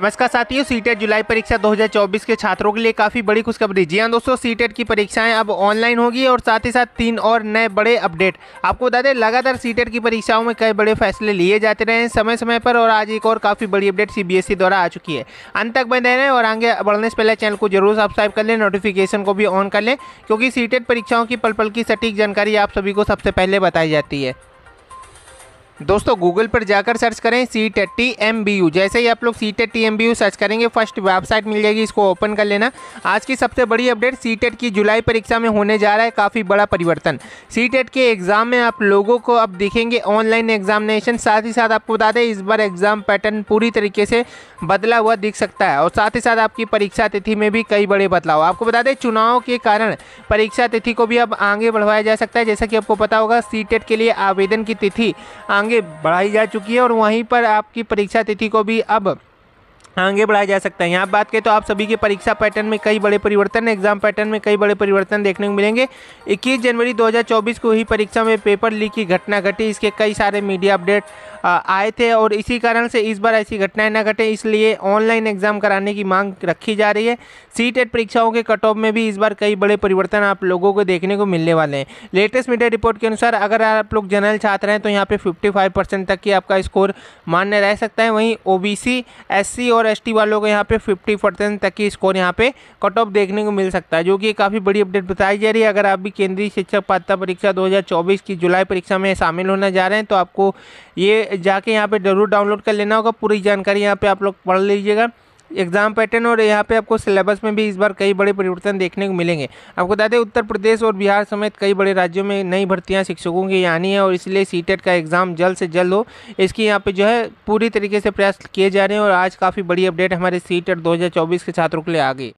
नमस्कार साथियों CTET e जुलाई परीक्षा 2024 के छात्रों के लिए काफ़ी बड़ी खुशखबरी जी हाँ दोस्तों सीटेट e की परीक्षाएं अब ऑनलाइन होगी और साथ ही साथ तीन और नए बड़े अपडेट आपको बता दें लगातार सीटेट e की परीक्षाओं में कई बड़े फैसले लिए जाते रहे हैं समय समय पर और आज एक और काफ़ी बड़ी अपडेट सी द्वारा आ चुकी है अंत तक बने रहें और आगे बढ़ने से पहले चैनल को जरूर सब्सक्राइब कर लें नोटिफिकेशन को भी ऑन कर लें क्योंकि सीटेट परीक्षाओं की पल पल की सटीक जानकारी आप सभी को सबसे पहले बताई जाती है दोस्तों गूगल पर जाकर सर्च करें सी टट्टी एम बी यू जैसे ही आप लोग C TET M B U search करेंगे फर्स्ट वेबसाइट मिल जाएगी इसको ओपन कर लेना आज की सबसे बड़ी अपडेट सी टेट की जुलाई परीक्षा में होने जा रहा है काफ़ी बड़ा परिवर्तन सी टेट e के एग्ज़ाम में आप लोगों को अब दिखेंगे ऑनलाइन एग्जामिनेशन साथ ही साथ आपको बता दें इस बार एग्ज़ाम पैटर्न पूरी तरीके से बदला हुआ दिख सकता है और साथ ही साथ आपकी परीक्षा तिथि में भी कई बड़े बदलाव आपको बता दें चुनाव के कारण परीक्षा तिथि को भी अब आगे बढ़वाया जा सकता है जैसा कि आपको पता होगा सी टेट e के लिए आवेदन की तिथि आगे आगे बढ़ाई जा चुकी है और वहीं पर आपकी परीक्षा तिथि को भी अब आगे बढ़ाया जा सकता है यहाँ बात करें तो आप सभी के परीक्षा पैटर्न में कई बड़े परिवर्तन एग्जाम पैटर्न में कई बड़े परिवर्तन देखने को मिलेंगे 21 जनवरी 2024 को ही परीक्षा में पेपर लीक की घटना घटी इसके कई सारे मीडिया अपडेट आए थे और इसी कारण से इस बार ऐसी घटनाएं न घटे इसलिए ऑनलाइन एग्जाम कराने की मांग रखी जा रही है सी टेट e परीक्षाओं के कट ऑफ में भी इस बार कई बड़े परिवर्तन आप लोगों को देखने को मिलने वाले हैं लेटेस्ट मीडिया रिपोर्ट के अनुसार अगर आप लोग जनरल छात्र हैं तो यहाँ पे 55 परसेंट तक की आपका स्कोर मान्य रह सकता है वहीं ओ बी और एस वालों को यहाँ पे फिफ्टी परसेंट तक की स्कोर यहाँ पर कट ऑफ देखने को मिल सकता है जो कि काफ़ी बड़ी अपडेट बताई जा रही है अगर आप भी केंद्रीय शिक्षक पात्रता परीक्षा दो की जुलाई परीक्षा में शामिल होने जा रहे हैं तो आपको ये जाके यहाँ पे ज़रूर डाउनलोड कर लेना होगा पूरी जानकारी यहाँ पे आप लोग पढ़ लीजिएगा एग्जाम पैटर्न और यहाँ पे आपको सिलेबस में भी इस बार कई बड़े परिवर्तन देखने को मिलेंगे आपको बता दें उत्तर प्रदेश और बिहार समेत कई बड़े राज्यों में नई भर्तियाँ शिक्षकों की आनी है और इसलिए सी e का एग्ज़ाम जल्द से जल्द हो इसकी यहाँ पे जो है पूरी तरीके से प्रयास किए जा रहे हैं और आज काफ़ी बड़ी अपडेट हमारे e सी टेट के छात्रों के लिए आ गई